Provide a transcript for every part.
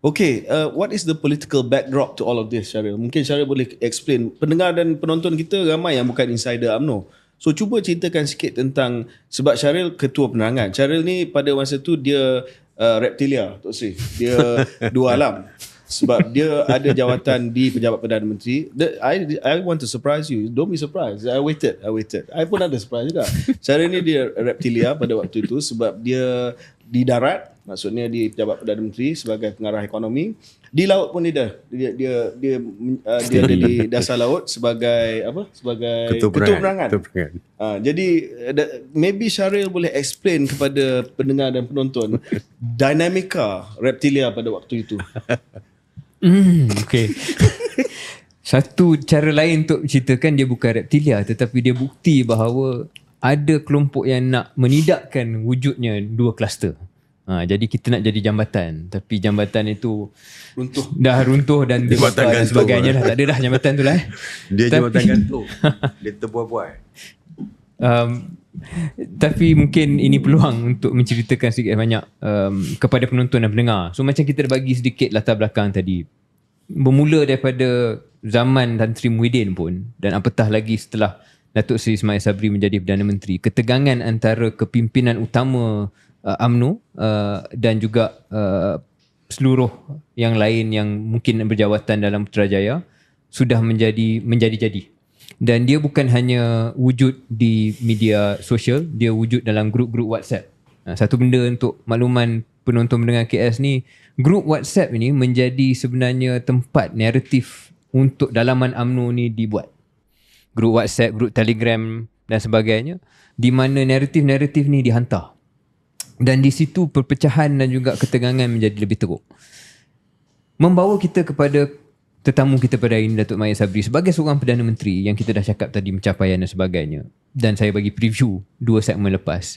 Okay, uh, what is the political backdrop to all of this, Syaril? Mungkin Syaril boleh explain. Pendengar dan penonton kita ramai yang bukan insider UMNO. So, cuba ceritakan sikit tentang sebab Syaril ketua penerangan. Syaril ni pada masa tu dia uh, reptilia, Tok Sri. Dia dua alam. Sebab dia ada jawatan di Pejabat Perdana Menteri. The, I I want to surprise you. Don't be surprised. I waited. I waited. I pun ada surprise juga. Syaril ni dia reptilia pada waktu itu sebab dia di darat maksudnya di jabat perdana menteri sebagai pengarah ekonomi di laut pun dia dia dia dia, uh, dia ada di dasar laut sebagai apa sebagai ketua perangan, ketua Uh, jadi uh, maybe Syaril boleh explain kepada pendengar dan penonton dinamika reptilia pada waktu itu mm okey satu cara lain untuk ceritakan dia bukan reptilia tetapi dia bukti bahawa ada kelompok yang nak menidakkan wujudnya dua kluster. Ha, jadi kita nak jadi jambatan tapi jambatan itu runtuh dah runtuh dan dia jambatan dan sebagainya dah tak ada dah jambatan tu lah eh. dia tapi, jambatan gantung dia terbuai-buai um, tapi mungkin ini peluang untuk menceritakan sedikit banyak um, kepada penonton dan pendengar so macam kita dah bagi sedikit latar belakang tadi bermula daripada zaman Tantri Muhyiddin pun dan apatah lagi setelah Datuk Seri Ismail Sabri menjadi Perdana Menteri. Ketegangan antara kepimpinan utama uh, UMNO uh, dan juga uh, seluruh yang lain yang mungkin berjawatan dalam Putrajaya sudah menjadi menjadi-jadi. Dan dia bukan hanya wujud di media sosial, dia wujud dalam grup-grup WhatsApp. Satu benda untuk makluman penonton mendengar KS ni, grup WhatsApp ini menjadi sebenarnya tempat naratif untuk dalaman UMNO ni dibuat grup WhatsApp, grup Telegram dan sebagainya di mana naratif-naratif ni dihantar. Dan di situ perpecahan dan juga ketegangan menjadi lebih teruk. Membawa kita kepada tetamu kita pada hari ini Datuk Maya Sabri sebagai seorang Perdana Menteri yang kita dah cakap tadi pencapaian dan sebagainya. Dan saya bagi preview dua segmen lepas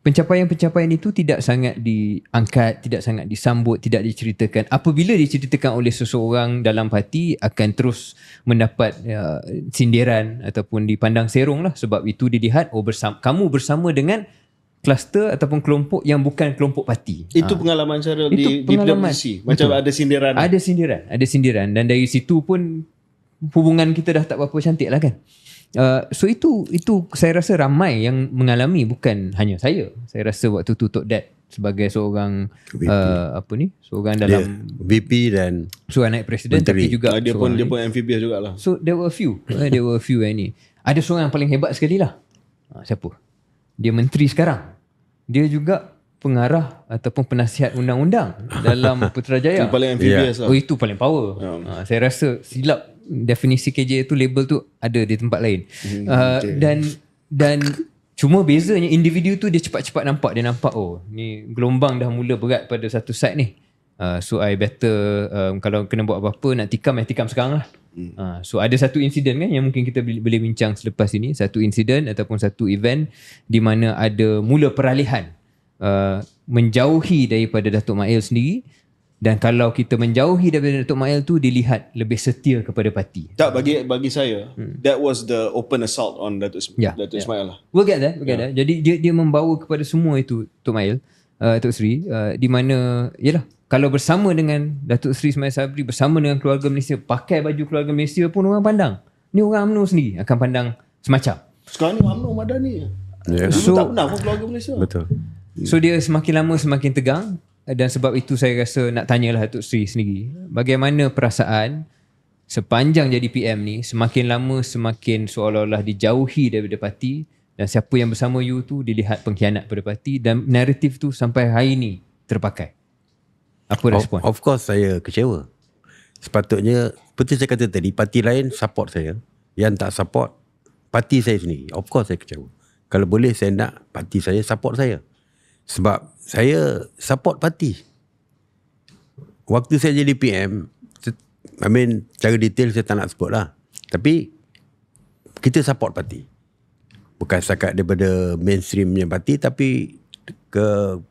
pencapaian-pencapaian itu tidak sangat diangkat, tidak sangat disambut, tidak diceritakan. Apabila diceritakan oleh seseorang dalam parti akan terus mendapat uh, sindiran ataupun dipandang serong lah sebab itu dilihat oh bersama, kamu bersama dengan kluster ataupun kelompok yang bukan kelompok parti. Itu ha. pengalaman saya di pengalaman. Macam Betul. ada sindiran. Ada sindiran, ada sindiran dan dari situ pun hubungan kita dah tak berapa cantik lah kan. Uh, so itu itu saya rasa ramai yang mengalami bukan hanya saya. Saya rasa waktu tu Tok Dad sebagai seorang Uh, apa ni? Seorang dalam yeah. VP dan seorang naik presiden tapi juga uh, dia pun dia pun amphibious jugalah. So there were a few. uh, there were a few any. Ada seorang yang paling hebat sekali lah. Uh, siapa? Dia menteri sekarang. Dia juga pengarah ataupun penasihat undang-undang dalam Putrajaya. itu paling amphibious yeah. lah. Oh itu paling power. Yeah. Ya. Uh, saya rasa silap definisi kerja tu label tu ada di tempat lain. Hmm, uh, dan dan cuma bezanya individu tu dia cepat-cepat nampak dia nampak oh ni gelombang dah mula berat pada satu side ni. Uh, so I better um, kalau kena buat apa-apa nak tikam eh tikam sekarang lah. Hmm. Uh, so ada satu insiden kan yang mungkin kita boleh bincang selepas ini satu insiden ataupun satu event di mana ada mula peralihan uh, menjauhi daripada Datuk Mail sendiri dan kalau kita menjauhi daripada Datuk Mail tu dilihat lebih setia kepada parti. Tak bagi bagi saya hmm. that was the open assault on Datuk Ismail. Yeah, Datuk yeah. lah. We we'll get that, we we'll yeah. that. Jadi dia dia membawa kepada semua itu Datuk Mail, uh, Datuk Sri uh, di mana yalah kalau bersama dengan Datuk Sri Ismail Sabri bersama dengan keluarga Malaysia pakai baju keluarga Malaysia pun orang pandang. Ni orang UMNO sendiri akan pandang semacam. Sekarang ni UMNO ada ni. Yeah. So, tak pernah pun keluarga Malaysia. Betul. So dia semakin lama semakin tegang dan sebab itu saya rasa nak tanyalah Datuk Sri sendiri bagaimana perasaan sepanjang jadi PM ni semakin lama semakin seolah-olah dijauhi daripada parti dan siapa yang bersama you tu dilihat pengkhianat pada parti dan naratif tu sampai hari ni terpakai apa respon? Of, of course saya kecewa sepatutnya seperti saya kata tadi parti lain support saya yang tak support parti saya sendiri of course saya kecewa kalau boleh saya nak parti saya support saya sebab saya support parti. Waktu saya jadi PM, I mean, cara detail saya tak nak sebut lah. Tapi, kita support parti. Bukan setakat daripada mainstream yang parti, tapi ke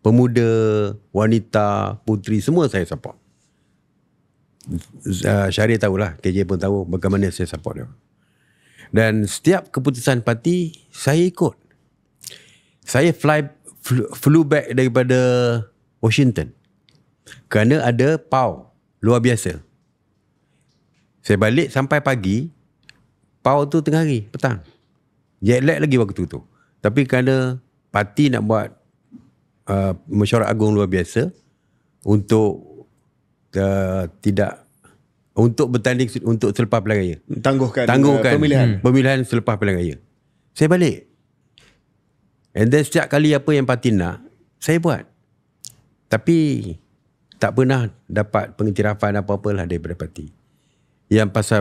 pemuda, wanita, putri, semua saya support. Uh, Syariah tahulah, KJ pun tahu bagaimana saya support dia. Dan setiap keputusan parti, saya ikut. Saya fly flew back daripada Washington. Kerana ada pau luar biasa. Saya balik sampai pagi, pau tu tengah hari, petang. Jet lag lagi waktu tu. Tapi kerana parti nak buat uh, mesyuarat agung luar biasa untuk uh, tidak untuk bertanding untuk selepas pilihan raya. Tangguhkan, Tangguhkan uh, pemilihan. Hmm. Pemilihan selepas pilihan raya. Saya balik. And then setiap kali apa yang parti nak, saya buat. Tapi tak pernah dapat pengiktirafan apa-apalah daripada parti. Yang pasal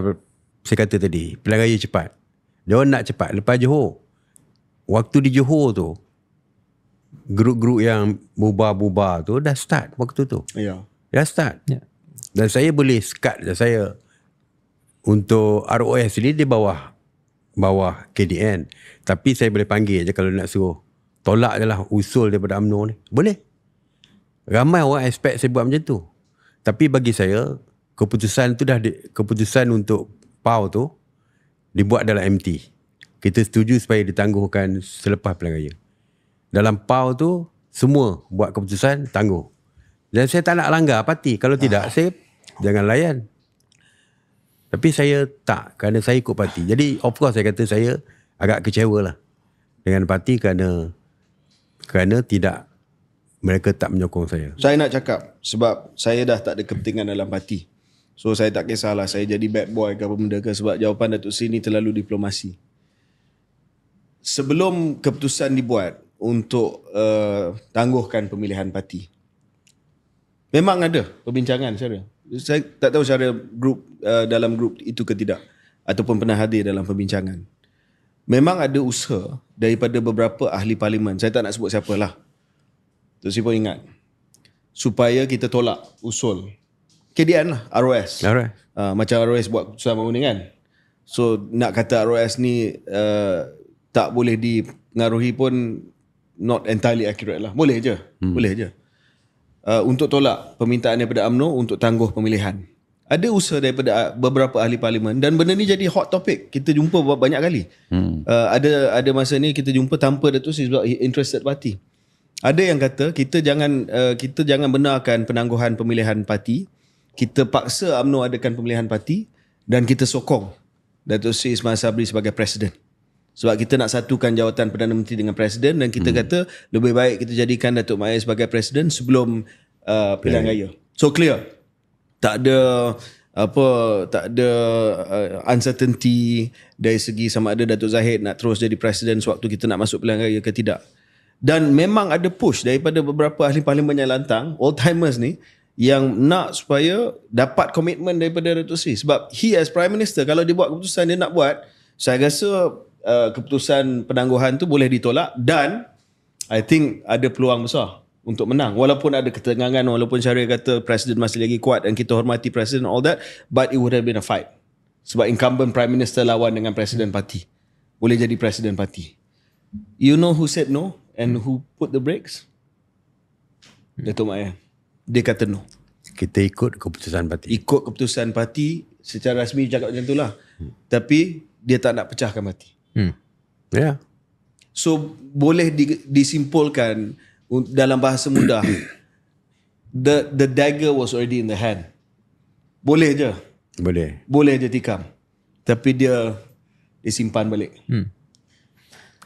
saya kata tadi, pilihan raya cepat. Dia nak cepat lepas Johor. Waktu di Johor tu, grup-grup yang buba-buba tu dah start waktu tu. Ya. Yeah. Dah start. Ya. Yeah. Dan saya boleh skat dan lah saya untuk ROS ni di bawah bawah KDN. Tapi saya boleh panggil je kalau nak suruh tolak je lah usul daripada UMNO ni. Boleh. Ramai orang expect saya buat macam tu. Tapi bagi saya, keputusan tu dah, di, keputusan untuk PAU tu, dibuat dalam MT. Kita setuju supaya ditangguhkan selepas pilihan raya. Dalam PAU tu, semua buat keputusan, tangguh. Dan saya tak nak langgar parti. Kalau tidak, ah. saya jangan layan. Tapi saya tak, kerana saya ikut parti. Jadi of course saya kata saya agak kecewa lah dengan parti kerana kerana tidak mereka tak menyokong saya. Saya nak cakap sebab saya dah tak ada kepentingan dalam parti. So saya tak kisahlah saya jadi bad boy ke apa benda ke sebab jawapan Datuk Seri ni terlalu diplomasi. Sebelum keputusan dibuat untuk uh, tangguhkan pemilihan parti. Memang ada perbincangan secara. Saya tak tahu secara grup uh, dalam grup itu ke tidak ataupun pernah hadir dalam perbincangan. Memang ada usaha daripada beberapa ahli parlimen. Saya tak nak sebut siapalah. Tuan Sri pun ingat. Supaya kita tolak usul. KDN lah, ROS. Uh, ah, macam ROS buat keputusan bangun ni kan. So nak kata ROS ni uh, tak boleh dipengaruhi pun not entirely accurate lah. Boleh je. Hmm. Boleh je. Uh, untuk tolak permintaan daripada UMNO untuk tangguh pemilihan ada usaha daripada ah, beberapa ahli parlimen dan benda ni jadi hot topic kita jumpa banyak kali hmm. uh, ada ada masa ni kita jumpa tanpa datuk Sri sebab interested parti ada yang kata kita jangan uh, kita jangan benarkan penangguhan pemilihan parti kita paksa UMNO adakan pemilihan parti dan kita sokong datuk Sri Ismail Sabri sebagai presiden sebab kita nak satukan jawatan Perdana Menteri dengan presiden dan kita hmm. kata lebih baik kita jadikan datuk Mahathir sebagai presiden sebelum uh, pilihan raya so clear tak ada apa tak ada uh, uncertainty dari segi sama ada Datuk Zahid nak terus jadi presiden sewaktu kita nak masuk pilihan raya ke tidak. Dan memang ada push daripada beberapa ahli parlimen yang lantang, old timers ni yang nak supaya dapat komitmen daripada Datuk Seri sebab he as prime minister kalau dia buat keputusan dia nak buat, saya rasa uh, keputusan penangguhan tu boleh ditolak dan I think ada peluang besar untuk menang walaupun ada ketegangan walaupun syariah kata presiden masih lagi kuat dan kita hormati presiden all that but it would have been a fight sebab incumbent prime minister lawan dengan presiden parti boleh jadi presiden parti you know who said no and who put the brakes Datuk Maya dia kata no kita ikut keputusan parti ikut keputusan parti secara rasmi cakap macam itulah hmm. tapi dia tak nak pecahkan parti hmm. yeah so boleh di, disimpulkan dalam bahasa mudah the the dagger was already in the hand boleh je boleh boleh je tikam tapi dia disimpan balik hmm.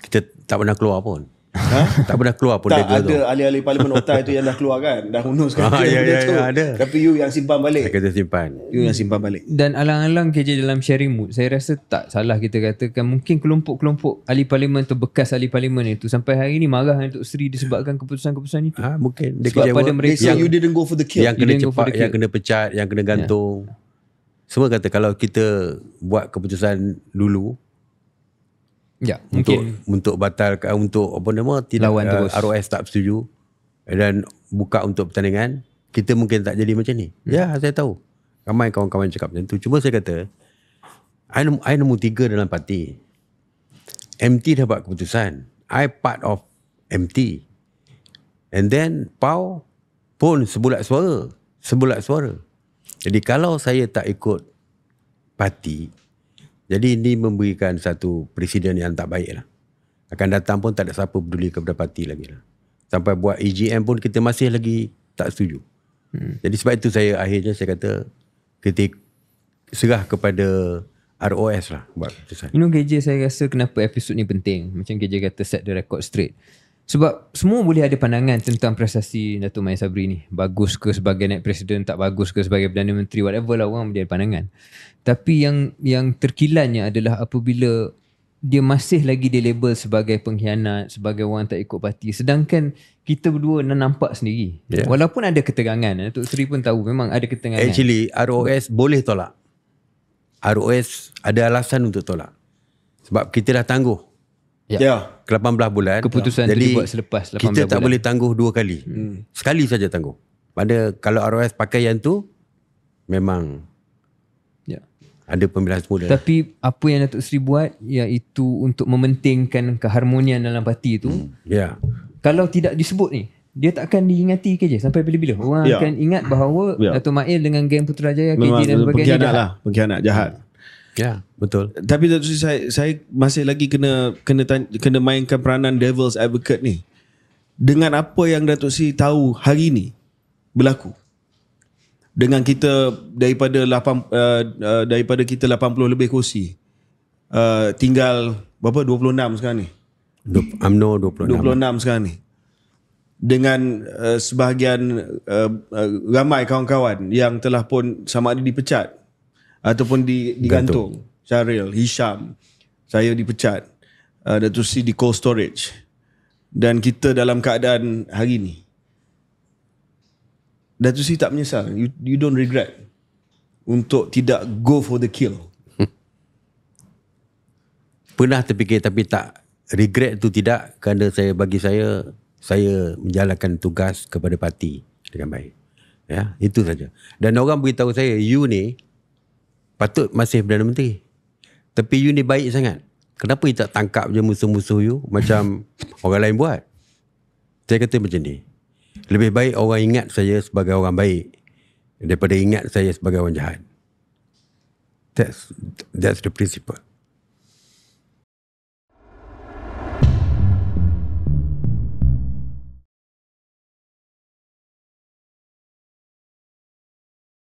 kita tak pernah keluar pun Ha? tak pernah keluar pun tak ada tu. ahli-ahli parlimen otak itu yang dah keluar kan dah hunus kan ah, ya, ya, ya, ada. tapi you yang simpan balik saya kata simpan you yang simpan balik dan alang-alang kerja dalam sharing mood saya rasa tak salah kita katakan mungkin kelompok-kelompok ahli parlimen tu bekas ahli parlimen itu sampai hari ini marah dengan Tok Sri disebabkan keputusan-keputusan itu ha, mungkin dia sebab pada mereka they say you didn't go yang kena cepat yang kena pecat yang kena ya. gantung yeah. semua kata kalau kita buat keputusan dulu Ya, untuk mungkin. untuk batal eh, untuk apa nama tidak Lawan uh, eh, ROS tak setuju dan buka untuk pertandingan, kita mungkin tak jadi macam ni. Hmm. Ya, saya tahu. Ramai kawan-kawan cakap macam tu. Cuma saya kata, I nombor, I nombor tiga dalam parti. MT dah buat keputusan. I part of MT. And then, PAU pun sebulat suara. Sebulat suara. Jadi kalau saya tak ikut parti, jadi ini memberikan satu presiden yang tak baik lah. Akan datang pun tak ada siapa peduli kepada parti lagi lah. Sampai buat EGM pun kita masih lagi tak setuju. Hmm. Jadi sebab itu saya akhirnya saya kata kita serah kepada ROS lah buat keputusan. You know KJ saya rasa kenapa episod ni penting. Macam KJ kata set the record straight. Sebab semua boleh ada pandangan tentang prestasi Datuk Mahir Sabri ni. Bagus ke sebagai naik presiden, tak bagus ke sebagai Perdana Menteri, whatever lah orang boleh ada pandangan. Tapi yang yang terkilannya adalah apabila dia masih lagi di label sebagai pengkhianat, sebagai orang tak ikut parti. Sedangkan kita berdua nampak sendiri. Yeah. Walaupun ada ketegangan, Dato' Sri pun tahu memang ada ketegangan. Actually, ROS boleh tolak. ROS ada alasan untuk tolak. Sebab kita dah tangguh Ya. ya. Ke 18 bulan. Keputusan ya. Jadi, itu dibuat selepas 18 kita bulan. Kita tak boleh tangguh dua kali. Hmm. Sekali saja tangguh. Pada kalau ROS pakai yang tu memang ya. Ada pemilihan semula. Tapi apa yang Datuk Seri buat iaitu untuk mementingkan keharmonian dalam parti itu. Hmm. Ya. Kalau tidak disebut ni, dia tak akan diingati ke je sampai bila-bila. Orang ya. akan ingat bahawa ya. Datuk Mail dengan geng Putrajaya KJ dan sebagainya. Pengkhianat lah. Pengkhianat jahat. Ya, yeah, betul. Tapi saya saya masih lagi kena kena tanya, kena mainkan peranan devil's advocate ni. Dengan apa yang Datuk Seri tahu hari ini berlaku. Dengan kita daripada 8 uh, uh, daripada kita 80 lebih kursi. Uh, eh, tinggal berapa 26 sekarang ni. Amno no 26. 26 sekarang ni. Dengan uh, sebahagian uh, uh, ramai kawan-kawan yang telah pun sama ada dipecat ataupun di digantung. Syaril, Hisham, saya dipecat. Uh, Datuk Sri di cold storage. Dan kita dalam keadaan hari ni. Datuk Sri tak menyesal. You, you don't regret. Untuk tidak go for the kill. Pernah terfikir tapi tak regret tu tidak. Kerana saya bagi saya, saya menjalankan tugas kepada parti dengan baik. Ya, itu saja. Dan orang beritahu saya, you ni, Patut masih Perdana Menteri. Tapi you ni baik sangat. Kenapa you tak tangkap je musuh-musuh you macam orang lain buat? Saya kata macam ni. Lebih baik orang ingat saya sebagai orang baik daripada ingat saya sebagai orang jahat. That's, that's the principle.